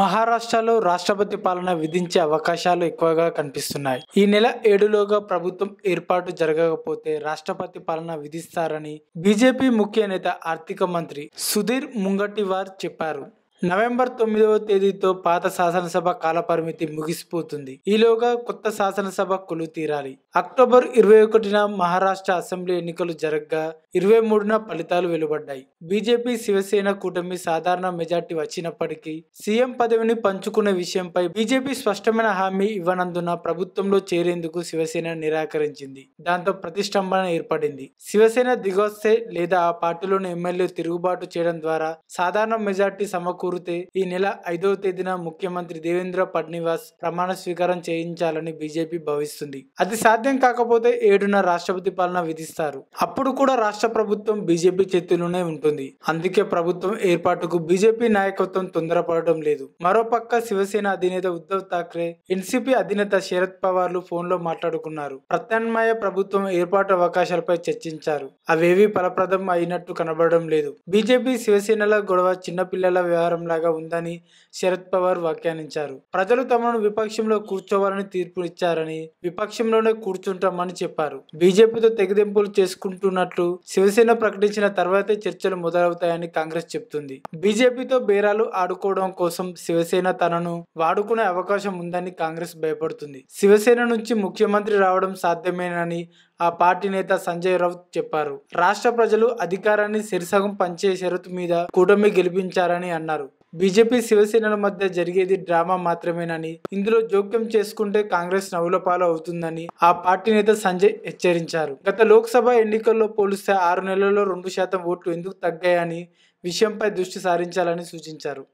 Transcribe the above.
మహారాష్ట్రలో రాష్ట్రపతి పాలన విధించే అవకాశాలు ఎక్కువగా కనిపిస్తున్నాయి ఈ నెల ఏడులోగా ప్రభుత్వం ఏర్పాటు జరగకపోతే రాష్ట్రపతి పాలన విధిస్తారని బీజేపీ ముఖ్య నేత ఆర్థిక మంత్రి సుధీర్ ముంగటివార్ చెప్పారు నవంబర్ తొమ్మిదవ తేదీతో పాత శాసనసభ కాలపరిమితి ముగిసిపోతుంది ఈలోగా కొత్త శాసనసభ కొలు తీరాలి అక్టోబర్ ఇరవై ఒకటిన మహారాష్ట్ర అసెంబ్లీ ఎన్నికలు జరగ్గా ఇరవై మూడున ఫలితాలు వెలువడ్డాయి బీజేపీ శివసేన కూటమి సాధారణ మెజార్టీ వచ్చినప్పటికీ సీఎం పదవిని పంచుకునే విషయంపై బీజేపీ స్పష్టమైన హామీ ఇవ్వనందున ప్రభుత్వంలో చేరేందుకు శివసేన నిరాకరించింది దాంతో ప్రతిష్టంభన ఏర్పడింది శివసేన దిగొస్తే లేదా ఆ పార్టీలోని ఎమ్మెల్యే తిరుగుబాటు చేయడం ద్వారా సాధారణ మెజార్టీ సమకూ కోరితే ఈ నెల ఐదవ తేదీన ముఖ్యమంత్రి దేవేంద్ర ఫడ్నివాస్ ప్రమాణ స్వీకారం చేయించాలని బీజేపీ భావిస్తుంది అది సాధ్యం కాకపోతే ఏడున రాష్ట్రపతి పాలన విధిస్తారు అప్పుడు కూడా రాష్ట్ర ప్రభుత్వం బీజేపీ చేతిలోనే ఉంటుంది అందుకే ప్రభుత్వం ఏర్పాటుకు బీజేపీ నాయకత్వం తొందరపడడం లేదు మరోపక్క శివసేన అధినేత ఉద్ధవ్ థాక్రే ఎన్సీపీ అధినేత శరద్ పవార్లు ఫోన్లో మాట్లాడుకున్నారు ప్రత్యామ్నాయ ప్రభుత్వం ఏర్పాటు అవకాశాలపై చర్చించారు అవేవి ఫలప్రదం అయినట్టు కనబడడం లేదు బీజేపీ శివసేనల గొడవ చిన్నపిల్లల వ్యవహారం లాగా ఉందని శరద్ పవార్ వ్యాఖ్యానించారు ప్రజలు తమను విపక్షంలో కూర్చోవాలని తీర్పునిచ్చారని విపక్షంలోనే కూర్చుంటామని చెప్పారు బీజేపీతో తెగదెంపులు చేసుకుంటున్నట్లు శివసేన ప్రకటించిన తర్వాతే చర్చలు మొదలవుతాయని కాంగ్రెస్ చెబుతుంది బీజేపీతో బేరాలు ఆడుకోవడం కోసం శివసేన తనను వాడుకునే అవకాశం ఉందని కాంగ్రెస్ భయపడుతుంది శివసేన నుంచి ముఖ్యమంత్రి రావడం సాధ్యమేనని ఆ పార్టీ నేత సంజయ్ రావు చెప్పారు రాష్ట్ర ప్రజలు అధికారాన్ని సిరిసగం పంచే షరతు మీద కూటమి గెలిపించారని అన్నారు బీజేపీ శివసేనల మధ్య జరిగేది డ్రామా మాత్రమేనని ఇందులో జోక్యం చేసుకుంటే కాంగ్రెస్ నవ్వుల పాలు అవుతుందని ఆ పార్టీ నేత సంజయ్ హెచ్చరించారు గత లోక్సభ ఎన్నికల్లో పోలిస్తే ఆరు నెలల్లో రెండు శాతం ఓట్లు ఎందుకు తగ్గాయని విషయంపై దృష్టి సారించాలని సూచించారు